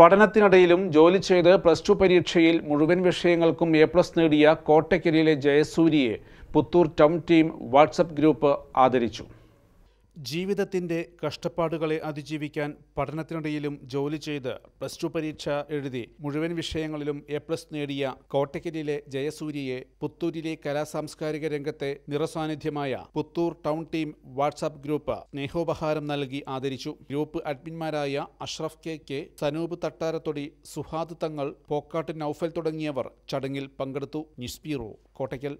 പഠനത്തിനിടയിലും ജോലി ചെയ്ത് plus two പരീക്ഷയിൽ മുഴുവൻ വിഷയങ്ങൾക്കും എ പ്ലസ് നേടിയ കോട്ടക്കരിയിലെ ജയസൂര്യയെ Puthur town team WhatsApp group ആദരിച്ചു ജീവിതത്തിൻ്റെ കഷ്ടപ്പാടുകളെ അതിജീവിക്കാൻ പഠനത്തിനിടയിലും ജോലി ചെയ്ത് പ്ലസ് ടു പരീക്ഷ എഴുതി മുഴുവൻ വിഷയങ്ങളിലും എ പ്ലസ് നേടിയ കോട്ടയ്ക്കലിലെ ജയസൂര്യയെ പുത്തൂരിലെ കലാസാംസ്കാരിക രംഗത്തെ നിറസാന്നിധ്യമായ Puthur town team WhatsApp group സ്നേഹോപഹാരം നൽകി ആദരിച്ചു ഗ്രൂപ്പ് അഡ്മിന്മാരായ അഷ്റഫ് കെ കെ സനൂപ് തട്ടാരത്തൊടി സുഹാദ് തങ്ങൾ പോക്കാട്ട് നൌഫൽ തുടങ്ങിയവർ ചടങ്ങിൽ പങ്കെടുത്തു ന്യൂസ് കോട്ടയ്ക്കൽ